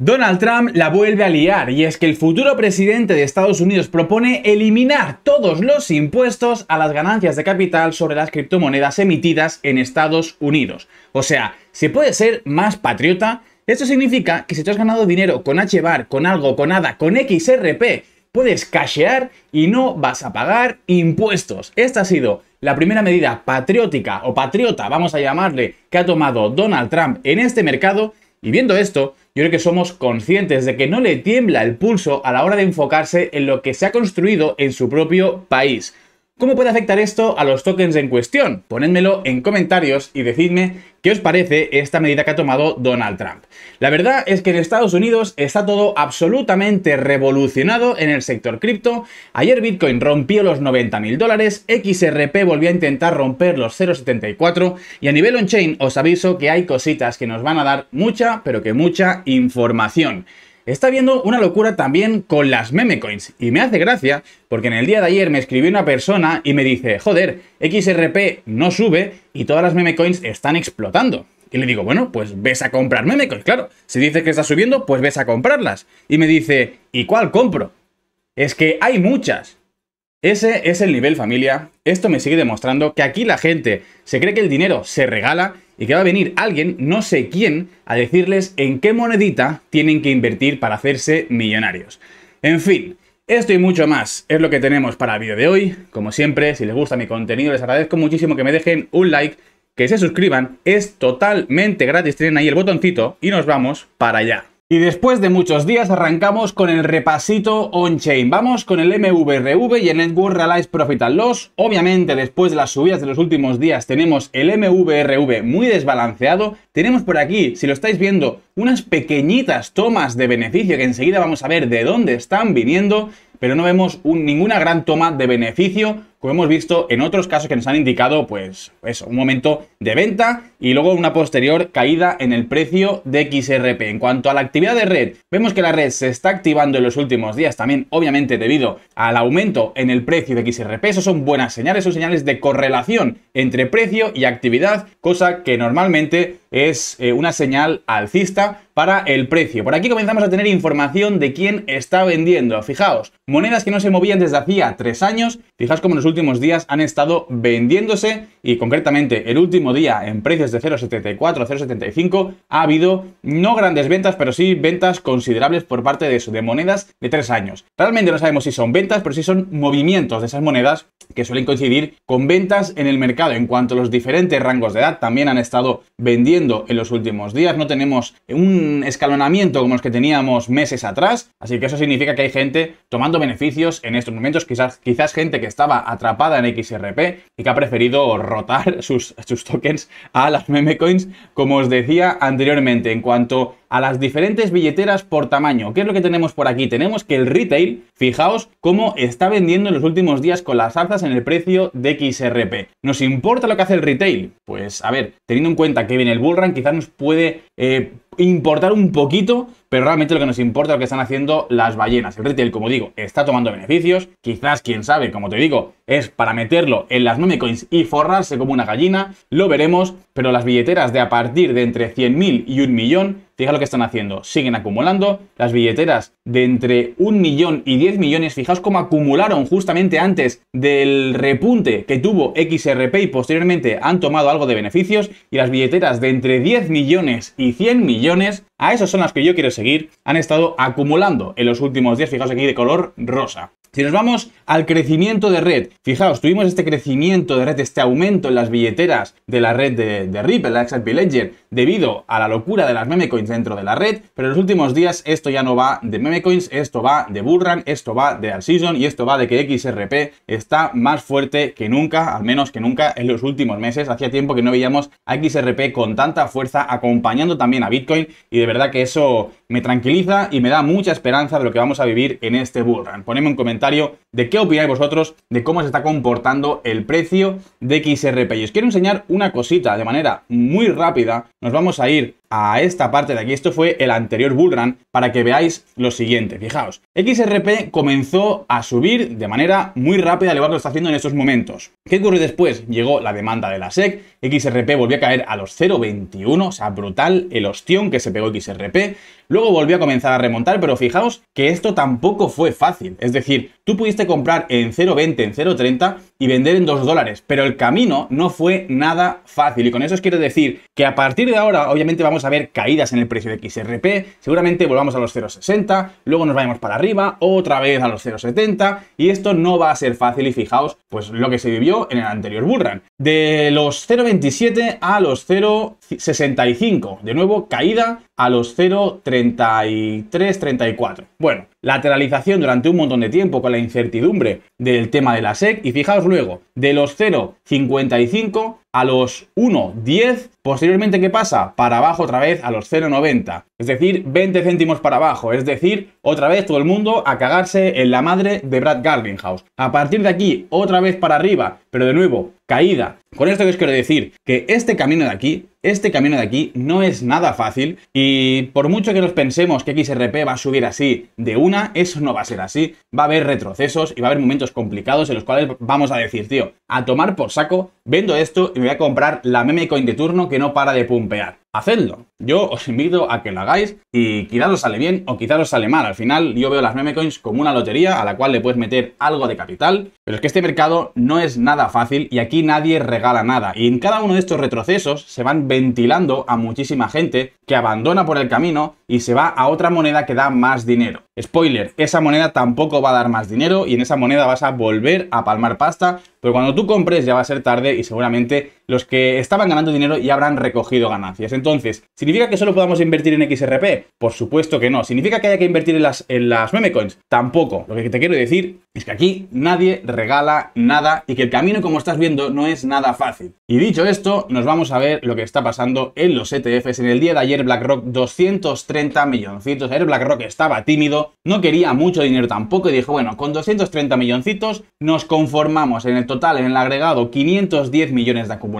Donald Trump la vuelve a liar y es que el futuro presidente de Estados Unidos propone eliminar todos los impuestos a las ganancias de capital sobre las criptomonedas emitidas en Estados Unidos. O sea, ¿se puede ser más patriota? Esto significa que si te has ganado dinero con HBAR, con algo, con nada, con XRP, puedes cashear y no vas a pagar impuestos. Esta ha sido la primera medida patriótica o patriota, vamos a llamarle, que ha tomado Donald Trump en este mercado y viendo esto, yo creo que somos conscientes de que no le tiembla el pulso a la hora de enfocarse en lo que se ha construido en su propio país. ¿Cómo puede afectar esto a los tokens en cuestión? Ponedmelo en comentarios y decidme qué os parece esta medida que ha tomado Donald Trump. La verdad es que en Estados Unidos está todo absolutamente revolucionado en el sector cripto. Ayer Bitcoin rompió los 90.000 dólares, XRP volvió a intentar romper los 0.74 y a nivel on-chain os aviso que hay cositas que nos van a dar mucha, pero que mucha información está viendo una locura también con las meme coins. Y me hace gracia porque en el día de ayer me escribió una persona y me dice, joder, XRP no sube y todas las meme coins están explotando. Y le digo, bueno, pues ves a comprar meme claro. Si dices que está subiendo, pues ves a comprarlas. Y me dice, ¿y cuál compro? Es que hay muchas. Ese es el nivel familia. Esto me sigue demostrando que aquí la gente se cree que el dinero se regala y que va a venir alguien, no sé quién, a decirles en qué monedita tienen que invertir para hacerse millonarios. En fin, esto y mucho más es lo que tenemos para el vídeo de hoy. Como siempre, si les gusta mi contenido, les agradezco muchísimo que me dejen un like, que se suscriban, es totalmente gratis, tienen ahí el botoncito y nos vamos para allá. Y después de muchos días arrancamos con el repasito on-chain. Vamos con el MVRV y el Network Realized Profit and Loss. Obviamente después de las subidas de los últimos días tenemos el MVRV muy desbalanceado. Tenemos por aquí, si lo estáis viendo, unas pequeñitas tomas de beneficio que enseguida vamos a ver de dónde están viniendo pero no vemos ninguna gran toma de beneficio, como hemos visto en otros casos que nos han indicado, pues, eso, un momento de venta y luego una posterior caída en el precio de XRP. En cuanto a la actividad de red, vemos que la red se está activando en los últimos días, también obviamente debido al aumento en el precio de XRP. Eso son buenas señales, son señales de correlación entre precio y actividad, cosa que normalmente es eh, una señal alcista para el precio. Por aquí comenzamos a tener información de quién está vendiendo. Fijaos, monedas que no se movían desde hacía tres años, fijaos cómo en los últimos días han estado vendiéndose y concretamente el último día en precios de 0.74 a 0.75 ha habido no grandes ventas, pero sí ventas considerables por parte de eso, de monedas de tres años. Realmente no sabemos si son ventas, pero si son movimientos de esas monedas que suelen coincidir con ventas en el mercado. En cuanto a los diferentes rangos de edad, también han estado vendiendo en los últimos días. No tenemos un escalonamiento como los que teníamos meses atrás, así que eso significa que hay gente tomando beneficios en estos momentos. Quizás, quizás gente que estaba atrapada en XRP y que ha preferido rotar sus, sus tokens a las meme coins, como os decía anteriormente, en cuanto a las diferentes billeteras por tamaño. ¿Qué es lo que tenemos por aquí? Tenemos que el retail, fijaos cómo está vendiendo en los últimos días con las alzas en el precio de XRP. ¿Nos importa lo que hace el retail? Pues a ver, teniendo en cuenta que viene el bullrun, quizás nos puede eh, importar un poquito, pero realmente lo que nos importa es lo que están haciendo las ballenas. El retail, como digo, está tomando beneficios. Quizás, quién sabe, como te digo, es para meterlo en las meme coins y forrarse como una gallina. Lo veremos, pero las billeteras de a partir de entre 100.000 y un millón Fijaos lo que están haciendo. Siguen acumulando las billeteras de entre 1 millón y 10 millones. Fijaos cómo acumularon justamente antes del repunte que tuvo XRP y posteriormente han tomado algo de beneficios. Y las billeteras de entre 10 millones y 100 millones, a esas son las que yo quiero seguir, han estado acumulando en los últimos días. Fijaos aquí de color rosa. Si nos vamos al crecimiento de red, fijaos, tuvimos este crecimiento de red, este aumento en las billeteras de la red de, de Ripple, la XRP Ledger, debido a la locura de las coins dentro de la red, pero en los últimos días esto ya no va de memecoins, esto va de Bullrun, esto va de season y esto va de que XRP está más fuerte que nunca, al menos que nunca en los últimos meses. Hacía tiempo que no veíamos a XRP con tanta fuerza acompañando también a Bitcoin y de verdad que eso me tranquiliza y me da mucha esperanza de lo que vamos a vivir en este Bullrun. Poneme un comentario de qué opináis vosotros de cómo se está comportando el precio de XRP. Y os quiero enseñar una cosita de manera muy rápida. Nos vamos a ir a esta parte de aquí, esto fue el anterior bullrun, para que veáis lo siguiente, fijaos, XRP comenzó a subir de manera muy rápida, al igual que lo está haciendo en estos momentos. ¿Qué ocurrió después? Llegó la demanda de la SEC, XRP volvió a caer a los 0,21, o sea, brutal el hostión que se pegó XRP, Luego volvió a comenzar a remontar, pero fijaos que esto tampoco fue fácil. Es decir, tú pudiste comprar en 0.20, en 0.30 y vender en 2 dólares, pero el camino no fue nada fácil. Y con eso os quiero decir que a partir de ahora, obviamente, vamos a ver caídas en el precio de XRP, seguramente volvamos a los 0.60, luego nos vayamos para arriba, otra vez a los 0.70, y esto no va a ser fácil. Y fijaos, pues lo que se vivió en el anterior run De los 0.27 a los 0.65, de nuevo caída a los 0,33, 34. Bueno, lateralización durante un montón de tiempo con la incertidumbre del tema de la SEC y fijaos luego, de los 0,55 a los 1,10, posteriormente ¿qué pasa? Para abajo otra vez a los 0,90, es decir, 20 céntimos para abajo, es decir, otra vez todo el mundo a cagarse en la madre de Brad Garlinghouse. A partir de aquí, otra vez para arriba, pero de nuevo, caída. Con esto que os quiero decir, que este camino de aquí, este camino de aquí no es nada fácil y por mucho que nos pensemos que XRP va a subir así de 1 eso no va a ser así. Va a haber retrocesos y va a haber momentos complicados en los cuales vamos a decir, tío, a tomar por saco, vendo esto y me voy a comprar la meme coin de turno que no para de pumpear hacedlo. Yo os invito a que lo hagáis y quizás os sale bien o quizás os sale mal. Al final yo veo las meme coins como una lotería a la cual le puedes meter algo de capital, pero es que este mercado no es nada fácil y aquí nadie regala nada. Y en cada uno de estos retrocesos se van ventilando a muchísima gente que abandona por el camino y se va a otra moneda que da más dinero. Spoiler, esa moneda tampoco va a dar más dinero y en esa moneda vas a volver a palmar pasta, pero cuando tú compres ya va a ser tarde y seguramente los que estaban ganando dinero y habrán recogido ganancias. Entonces, ¿significa que solo podamos invertir en XRP? Por supuesto que no. ¿Significa que haya que invertir en las, en Tampoco. Lo que te quiero decir es que aquí nadie regala nada y que el camino, como estás viendo, no es nada fácil. Y dicho esto, nos vamos a ver lo que está pasando en los ETFs. En el día de ayer, BlackRock 230 milloncitos. Ayer BlackRock estaba tímido, no quería mucho dinero tampoco y dijo, bueno, con 230 milloncitos nos conformamos en el total, en el agregado, 510 millones de acumulación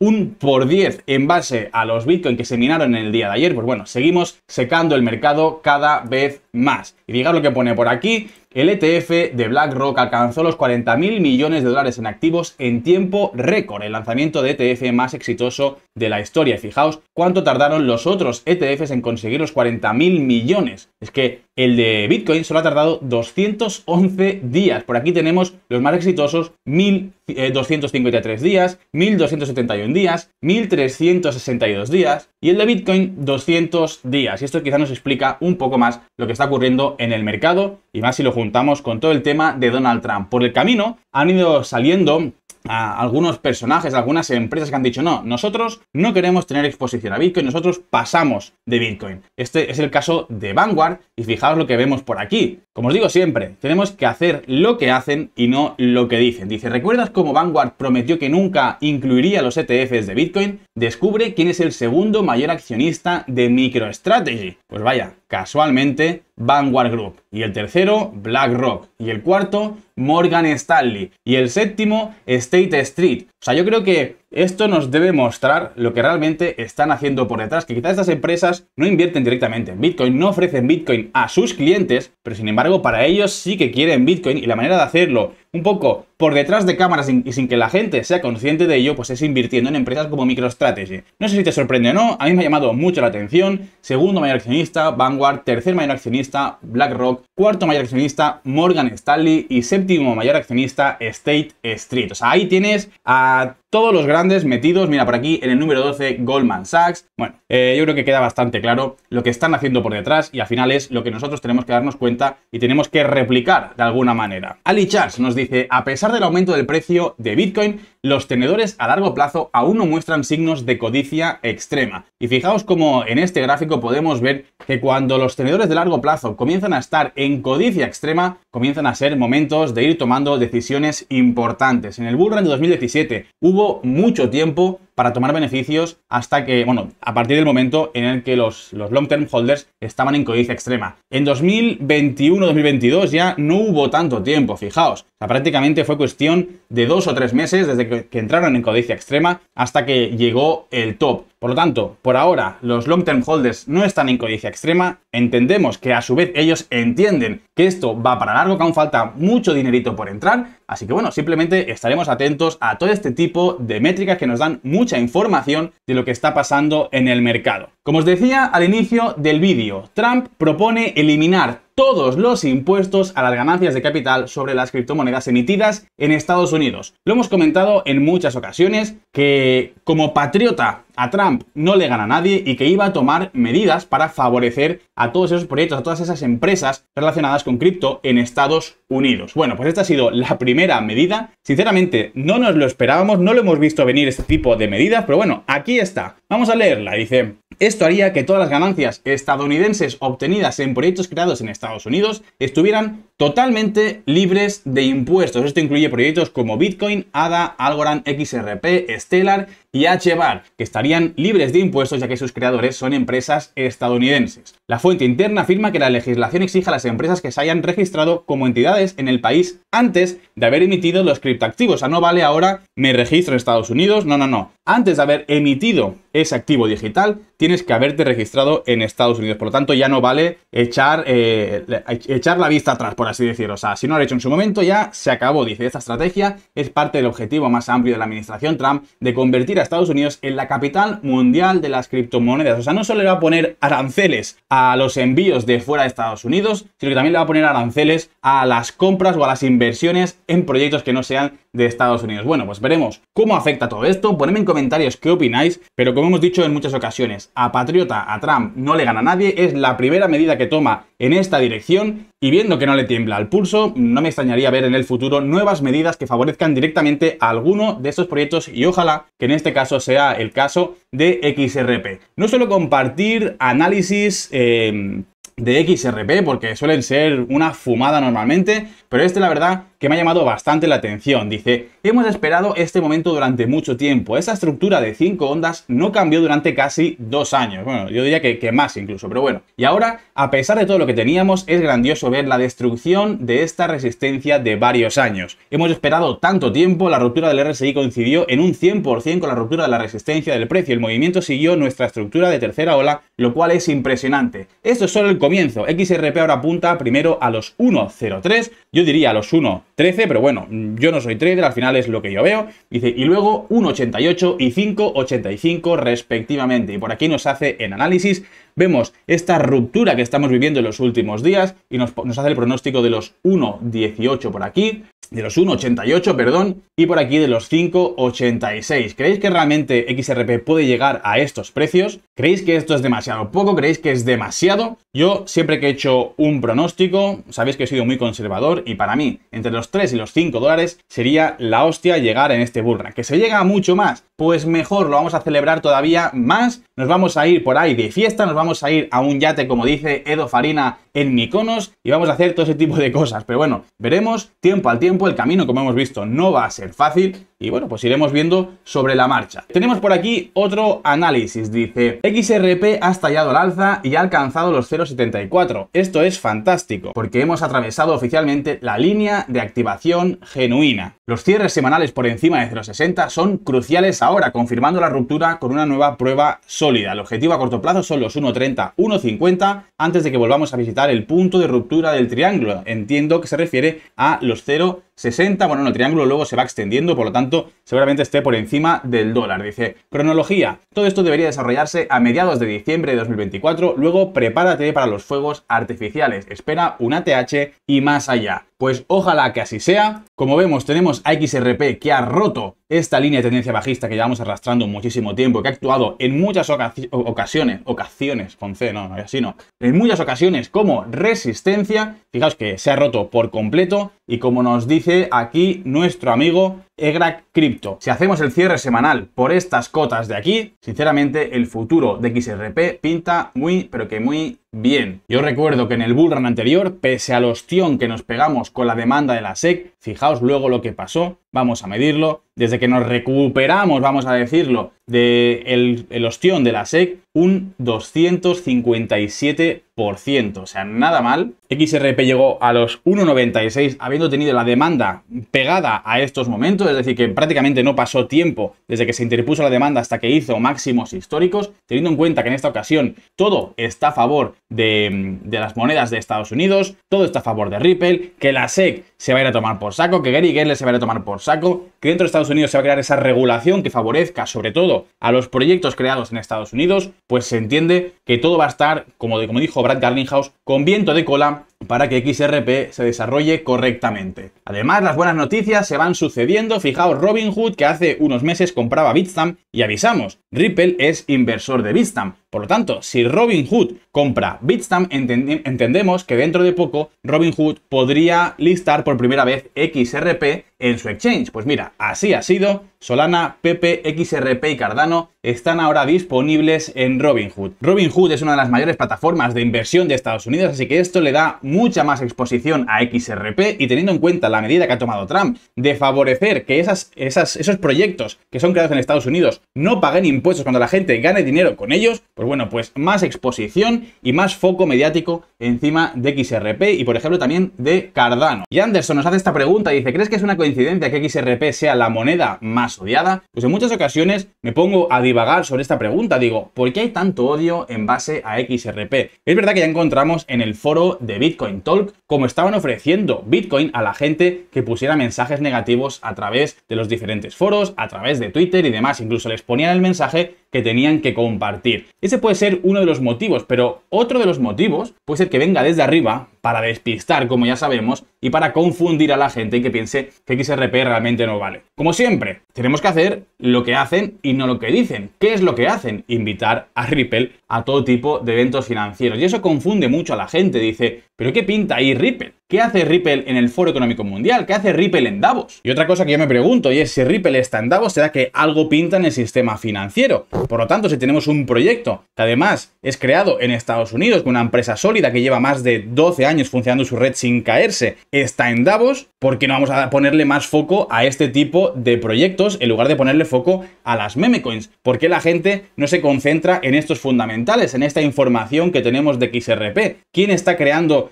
un por 10 en base a los Bitcoin que se minaron en el día de ayer. Pues bueno, seguimos secando el mercado cada vez más. Y fijaros lo que pone por aquí, el ETF de BlackRock alcanzó los 40 mil millones de dólares en activos en tiempo récord, el lanzamiento de ETF más exitoso de la historia. fijaos cuánto tardaron los otros ETFs en conseguir los 40 millones. Es que el de Bitcoin solo ha tardado 211 días. Por aquí tenemos los más exitosos 1253 eh, días, 1271 días, 1362 días y el de Bitcoin 200 días. Y esto quizá nos explica un poco más lo que está ocurriendo en el mercado y más si lo juntamos con todo el tema de Donald Trump. Por el camino han ido saliendo a ah, algunos personajes, algunas empresas que han dicho, no, nosotros no queremos tener exposición a Bitcoin, nosotros pasamos de Bitcoin. Este es el caso de Vanguard y fijaos lo que vemos por aquí. Como os digo siempre, tenemos que hacer lo que hacen y no lo que dicen. Dice, ¿recuerdas cómo Vanguard prometió que nunca incluiría los ETFs de Bitcoin? Descubre quién es el segundo mayor accionista de MicroStrategy. Pues vaya, casualmente Vanguard Group. Y el tercero, BlackRock. Y el cuarto, Morgan Stanley. Y el séptimo, State Street. O sea, yo creo que esto nos debe mostrar lo que realmente están haciendo por detrás, que quizás estas empresas no invierten directamente en Bitcoin, no ofrecen Bitcoin a sus clientes, pero sin embargo para ellos sí que quieren Bitcoin y la manera de hacerlo un poco por detrás de cámaras y sin que la gente sea consciente de ello, pues es invirtiendo en empresas como MicroStrategy. No sé si te sorprende o no, a mí me ha llamado mucho la atención. Segundo mayor accionista, Vanguard, tercer mayor accionista, BlackRock, cuarto mayor accionista, Morgan Stanley y séptimo mayor accionista, State Street. O sea, ahí tienes a todos los grandes metidos, mira por aquí, en el número 12, Goldman Sachs. Bueno, eh, yo creo que queda bastante claro lo que están haciendo por detrás y al final es lo que nosotros tenemos que darnos cuenta y tenemos que replicar de alguna manera. Ali Charles nos dice, a pesar del aumento del precio de Bitcoin, los tenedores a largo plazo aún no muestran signos de codicia extrema. Y fijaos como en este gráfico podemos ver que cuando los tenedores de largo plazo comienzan a estar en codicia extrema, comienzan a ser momentos de ir tomando decisiones importantes. En el bullrun de 2017 hubo mucho tiempo para tomar beneficios hasta que, bueno, a partir del momento en el que los, long-term holders estaban en codicia extrema. En 2021-2022 ya no hubo tanto tiempo, fijaos. sea, prácticamente fue cuestión de dos o tres meses desde que entraron en codicia extrema hasta que llegó el top. Por lo tanto, por ahora, los long-term holders no están en codicia extrema. Entendemos que a su vez ellos entienden que esto va para largo, que aún falta mucho dinerito por entrar. Así que bueno, simplemente estaremos atentos a todo este tipo de métricas que nos dan mucha información de lo que está pasando en el mercado. Como os decía al inicio del vídeo, Trump propone eliminar todos los impuestos a las ganancias de capital sobre las criptomonedas emitidas en Estados Unidos. Lo hemos comentado en muchas ocasiones que como patriota a Trump no le gana nadie y que iba a tomar medidas para favorecer a todos esos proyectos, a todas esas empresas relacionadas con cripto en Estados Unidos. Bueno, pues esta ha sido la primera medida. Sinceramente, no nos lo esperábamos, no lo hemos visto venir este tipo de medidas, pero bueno, aquí está. Vamos a leerla. Dice, esto haría que todas las ganancias estadounidenses obtenidas en proyectos creados en Estados Estados Unidos estuvieran totalmente libres de impuestos. Esto incluye proyectos como Bitcoin, ADA, Algorand, XRP, Stellar y HBAR, que estarían libres de impuestos ya que sus creadores son empresas estadounidenses. La fuente interna afirma que la legislación exige a las empresas que se hayan registrado como entidades en el país antes de haber emitido los criptoactivos. O ah, sea, no vale ahora me registro en Estados Unidos, no, no, no. Antes de haber emitido ese activo digital, tienes que haberte registrado en Estados Unidos. Por lo tanto, ya no vale echar, eh, echar la vista atrás por así decirlo. O sea, si no lo ha hecho en su momento, ya se acabó. Dice, esta estrategia es parte del objetivo más amplio de la administración Trump de convertir a Estados Unidos en la capital mundial de las criptomonedas. O sea, no solo le va a poner aranceles a los envíos de fuera de Estados Unidos, sino que también le va a poner aranceles a las compras o a las inversiones en proyectos que no sean de Estados Unidos. Bueno, pues veremos cómo afecta todo esto. Ponedme en comentarios qué opináis, pero como hemos dicho en muchas ocasiones, a Patriota, a Trump no le gana nadie, es la primera medida que toma en esta dirección y viendo que no le tiembla el pulso, no me extrañaría ver en el futuro nuevas medidas que favorezcan directamente a alguno de estos proyectos y ojalá que en este caso sea el caso de XRP. No suelo compartir análisis... Eh, de XRP porque suelen ser una fumada normalmente, pero este, la verdad, que me ha llamado bastante la atención. Dice, hemos esperado este momento durante mucho tiempo. Esa estructura de 5 ondas no cambió durante casi dos años. Bueno, yo diría que, que más incluso, pero bueno. Y ahora, a pesar de todo lo que teníamos, es grandioso ver la destrucción de esta resistencia de varios años. Hemos esperado tanto tiempo, la ruptura del RSI coincidió en un 100% con la ruptura de la resistencia del precio. El movimiento siguió nuestra estructura de tercera ola, lo cual es impresionante. Esto es solo el comienzo. XRP ahora apunta primero a los 1.03. Yo yo diría los 1.13, pero bueno, yo no soy trader, al final es lo que yo veo. Dice, y luego 1.88 y 5.85 respectivamente. Y por aquí nos hace en análisis, vemos esta ruptura que estamos viviendo en los últimos días y nos, nos hace el pronóstico de los 1.18 por aquí de los 1,88, perdón, y por aquí de los 5,86. ¿Creéis que realmente XRP puede llegar a estos precios? ¿Creéis que esto es demasiado poco? ¿Creéis que es demasiado? Yo siempre que he hecho un pronóstico, sabéis que he sido muy conservador y para mí, entre los 3 y los 5 dólares sería la hostia llegar en este burra. ¿Que se llega a mucho más? Pues mejor, lo vamos a celebrar todavía más. Nos vamos a ir por ahí de fiesta, nos vamos a ir a un yate, como dice Edo Farina, en Miconos y vamos a hacer todo ese tipo de cosas. Pero bueno, veremos tiempo al tiempo el camino, como hemos visto, no va a ser fácil y bueno, pues iremos viendo sobre la marcha. Tenemos por aquí otro análisis, dice XRP ha estallado al alza y ha alcanzado los 0,74. Esto es fantástico, porque hemos atravesado oficialmente la línea de activación genuina. Los cierres semanales por encima de 0,60 son cruciales ahora, confirmando la ruptura con una nueva prueba sólida. El objetivo a corto plazo son los 1,30, 1,50 antes de que volvamos a visitar el punto de ruptura del triángulo. Entiendo que se refiere a los 0.70 60. Bueno, el triángulo luego se va extendiendo, por lo tanto, seguramente esté por encima del dólar. Dice, cronología. Todo esto debería desarrollarse a mediados de diciembre de 2024. Luego, prepárate para los fuegos artificiales. Espera un ATH y más allá. Pues ojalá que así sea. Como vemos, tenemos a XRP que ha roto esta línea de tendencia bajista que llevamos arrastrando muchísimo tiempo, que ha actuado en muchas ocasiones, ocasiones, con C, no, no, así no, en muchas ocasiones como resistencia. Fijaos que se ha roto por completo y como nos dice aquí nuestro amigo EGRAC Crypto. Si hacemos el cierre semanal por estas cotas de aquí, sinceramente el futuro de XRP pinta muy, pero que muy bien. Yo recuerdo que en el bullrun anterior, pese a la ostión que nos pegamos con la demanda de la SEC, Fijaos luego lo que pasó, vamos a medirlo. Desde que nos recuperamos, vamos a decirlo, del el, ostión de la SEC, un 257%. O sea, nada mal. XRP llegó a los 1,96 habiendo tenido la demanda pegada a estos momentos. Es decir, que prácticamente no pasó tiempo desde que se interpuso la demanda hasta que hizo máximos históricos. Teniendo en cuenta que en esta ocasión todo está a favor de, de las monedas de Estados Unidos, todo está a favor de Ripple, que la SEC se va a ir a tomar por saco, que Gary Gale se va a tomar por saco, que dentro de Estados Unidos se va a crear esa regulación que favorezca sobre todo a los proyectos creados en Estados Unidos, pues se entiende que todo va a estar, como, de, como dijo Brad Garlinghouse, con viento de cola para que XRP se desarrolle correctamente. Además, las buenas noticias se van sucediendo. Fijaos, Robinhood, que hace unos meses compraba Bitstamp y avisamos, Ripple es inversor de Bitstamp. Por lo tanto, si Robinhood compra Bitstamp, entendemos que dentro de poco Robinhood podría listar por primera vez XRP en su exchange. Pues mira, así ha sido. Solana, Pepe, XRP y Cardano están ahora disponibles en Robin Hood es una de las mayores plataformas de inversión de Estados Unidos, así que esto le da mucha más exposición a XRP y teniendo en cuenta la medida que ha tomado Trump de favorecer que esas, esas, esos proyectos que son creados en Estados Unidos no paguen impuestos cuando la gente gane dinero con ellos, pues bueno, pues más exposición y más foco mediático encima de XRP y por ejemplo también de Cardano. Y Anderson nos hace esta pregunta, y dice, ¿crees que es una coincidencia a que XRP sea la moneda más odiada? Pues en muchas ocasiones me pongo a divagar sobre esta pregunta. Digo, ¿por qué hay tanto odio en base a XRP? Es verdad que ya encontramos en el foro de Bitcoin Talk cómo estaban ofreciendo Bitcoin a la gente que pusiera mensajes negativos a través de los diferentes foros, a través de Twitter y demás. Incluso les ponían el mensaje que tenían que compartir. Ese puede ser uno de los motivos, pero otro de los motivos puede ser que venga desde arriba para despistar, como ya sabemos, y para confundir a la gente y que piense que XRP realmente no vale. Como siempre, tenemos que hacer lo que hacen y no lo que dicen. ¿Qué es lo que hacen? Invitar a Ripple a todo tipo de eventos financieros. Y eso confunde mucho a la gente. Dice, pero ¿qué pinta ahí Ripple? ¿Qué hace Ripple en el Foro Económico Mundial? ¿Qué hace Ripple en Davos? Y otra cosa que yo me pregunto, y es si Ripple está en Davos, será que algo pinta en el sistema financiero. Por lo tanto, si tenemos un proyecto que además es creado en Estados Unidos, con una empresa sólida que lleva más de 12 años funcionando su red sin caerse, está en Davos, ¿por qué no vamos a ponerle más foco a este tipo de proyectos en lugar de ponerle foco a las memecoins? ¿Por qué la gente no se concentra en estos fundamentales, en esta información que tenemos de XRP? ¿Quién está creando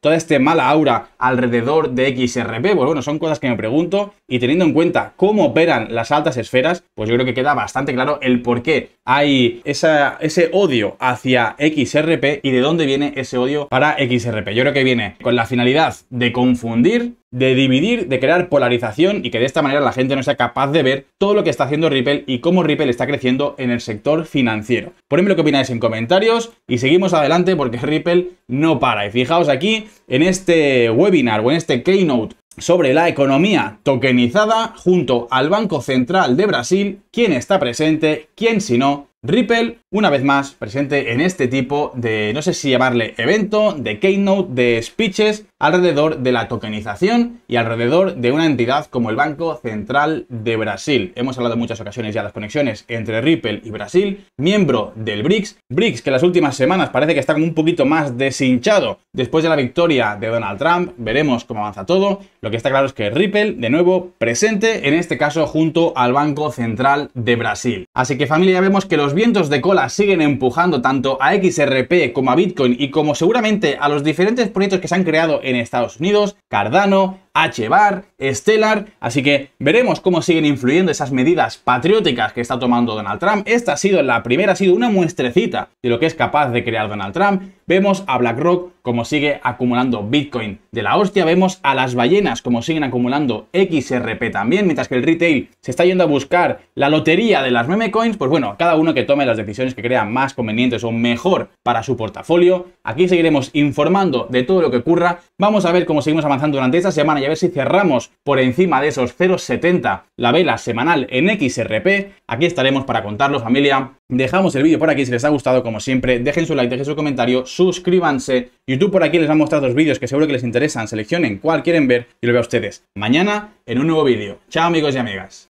toda este mala aura alrededor de XRP? Pues bueno, son cosas que me pregunto y teniendo en cuenta cómo operan las altas esferas, pues yo creo que queda bastante claro el por qué hay ese odio hacia XRP y de dónde viene ese odio para XRP. Yo creo que viene con la finalidad de confundir de dividir, de crear polarización y que de esta manera la gente no sea capaz de ver todo lo que está haciendo Ripple y cómo Ripple está creciendo en el sector financiero. Ponedme lo que opináis en comentarios y seguimos adelante porque Ripple no para. Y fijaos aquí en este webinar o en este keynote sobre la economía tokenizada junto al Banco Central de Brasil, quién está presente, quién si no, Ripple, una vez más, presente en este tipo de, no sé si llamarle evento, de keynote, de speeches, alrededor de la tokenización y alrededor de una entidad como el Banco Central de Brasil. Hemos hablado en muchas ocasiones ya de las conexiones entre Ripple y Brasil, miembro del BRICS, BRICS que en las últimas semanas parece que está como un poquito más deshinchado después de la victoria de Donald Trump, veremos cómo avanza todo. Lo que está claro es que Ripple, de nuevo, presente, en este caso junto al Banco Central de Brasil. Así que familia, vemos que los los vientos de cola siguen empujando tanto a XRP como a Bitcoin y como seguramente a los diferentes proyectos que se han creado en Estados Unidos, Cardano, HBAR, Stellar, así que veremos cómo siguen influyendo esas medidas patrióticas que está tomando Donald Trump. Esta ha sido la primera, ha sido una muestrecita de lo que es capaz de crear Donald Trump. Vemos a BlackRock como sigue acumulando Bitcoin de la hostia, vemos a las ballenas como siguen acumulando XRP también, mientras que el retail se está yendo a buscar la lotería de las meme coins, pues bueno, cada uno que tome las decisiones que crea más convenientes o mejor para su portafolio. Aquí seguiremos informando de todo lo que ocurra. Vamos a ver cómo seguimos avanzando durante esta semana a ver si cerramos por encima de esos 0,70 la vela semanal en XRP. Aquí estaremos para contarlo, familia. Dejamos el vídeo por aquí si les ha gustado, como siempre. Dejen su like, dejen su comentario, suscríbanse. YouTube por aquí les va a mostrar dos vídeos que seguro que les interesan. Seleccionen cuál quieren ver y lo veo a ustedes mañana en un nuevo vídeo. Chao amigos y amigas.